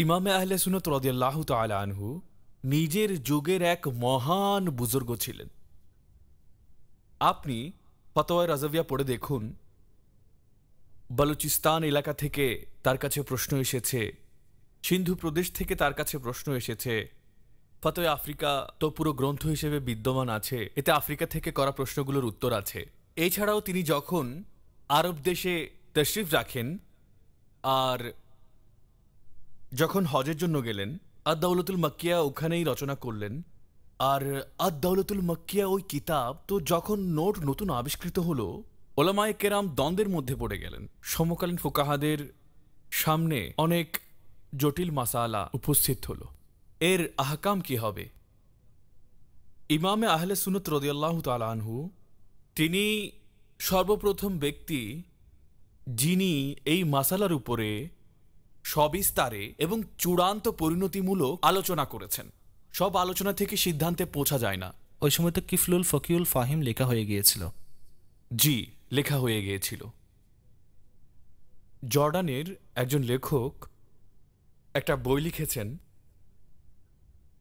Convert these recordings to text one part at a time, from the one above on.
ইমামে আহলে সুনত রদিয়াল্লাহ তালা আনহু নিজের যুগের এক মহান বুজুর্গ ছিলেন আপনি ফতোয়া রাজাভিয়া পড়ে দেখুন বালুচিস্তান এলাকা থেকে তার কাছে প্রশ্ন এসেছে সিন্ধু প্রদেশ থেকে তার কাছে প্রশ্ন এসেছে ফতোয়া আফ্রিকা তো পুরো গ্রন্থ হিসেবে বিদ্যমান আছে এতে আফ্রিকা থেকে করা প্রশ্নগুলোর উত্তর আছে এছাড়াও তিনি যখন আরব দেশে তশরিফ রাখেন আর যখন হজের জন্য গেলেন আদাউলতুল মাকিয়া ওখানেই রচনা করলেন আর আদাউলতুল মাকিয়া ওই কিতাব তো যখন নোট নতুন আবিষ্কৃত হলো ওলামায় কেরাম দ্বন্দ্বের মধ্যে পড়ে গেলেন সমকালীন ফোকাহাদের সামনে অনেক জটিল মাসালা উপস্থিত হলো এর আহকাম কি হবে ইমামে আহলে সুনত রদিয়াল্লাহ তালানহু তিনি সর্বপ্রথম ব্যক্তি যিনি এই মাসালার উপরে সবিস্তারে এবং চূড়ান্ত পরিণতিমূলক আলোচনা করেছেন সব আলোচনা থেকে সিদ্ধান্তে পৌঁছা যায় না ওই সময় তো কিফলুল ফকিউল ফাহিম লেখা হয়ে গিয়েছিল জি লেখা হয়ে গিয়েছিল জর্ডানের একজন লেখক একটা বই লিখেছেন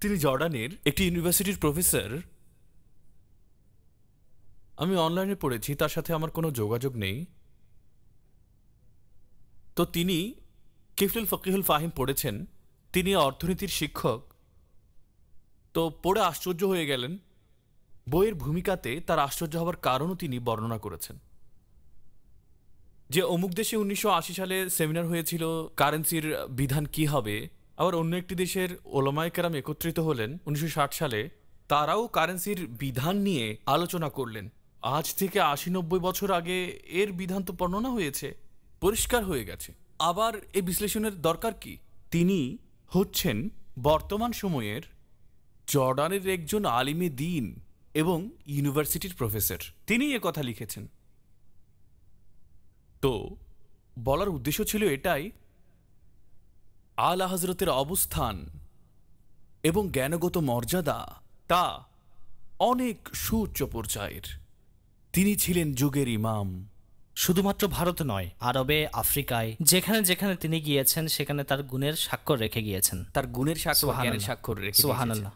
তিনি জর্ডানের একটি ইউনিভার্সিটির প্রফেসর আমি অনলাইনে পড়েছি তার সাথে আমার কোনো যোগাযোগ নেই তো তিনি কিফলুল ফকিহুল ফাহিম পড়েছেন তিনি অর্থনীতির শিক্ষক তো পড়ে আশ্চর্য হয়ে গেলেন বইয়ের ভূমিকাতে তার আশ্চর্য হওয়ার কারণও তিনি বর্ণনা করেছেন যে অমুক দেশে উনিশশো সালে সেমিনার হয়েছিল কারেন্সির বিধান কি হবে আবার অন্য একটি দেশের ওলামায় কেরাম একত্রিত হলেন উনিশশো সালে তারাও কারেন্সির বিধান নিয়ে আলোচনা করলেন আজ থেকে আশি নব্বই বছর আগে এর বিধান তো বর্ণনা হয়েছে পরিষ্কার হয়ে গেছে আবার এ বিশ্লেষণের দরকার কি তিনি হচ্ছেন বর্তমান সময়ের জর্ডানের একজন আলিমে দিন এবং ইউনিভার্সিটির প্রফেসর তিনি এ কথা লিখেছেন তো বলার উদ্দেশ্য ছিল এটাই আল হজরতের অবস্থান এবং জ্ঞানগত মর্যাদা তা অনেক সুউচ্চ পর্যায়ের তিনি ছিলেন যুগের ইমাম শুধুমাত্র ভারত নয় আরবে আফ্রিকায় যেখানে যেখানে তিনি গিয়েছেন সেখানে তার গুণের স্বাক্ষর রেখে গিয়েছেন তার গুণের স্বাক্ষর স্বাক্ষর রেখে সোহানাল্লাহ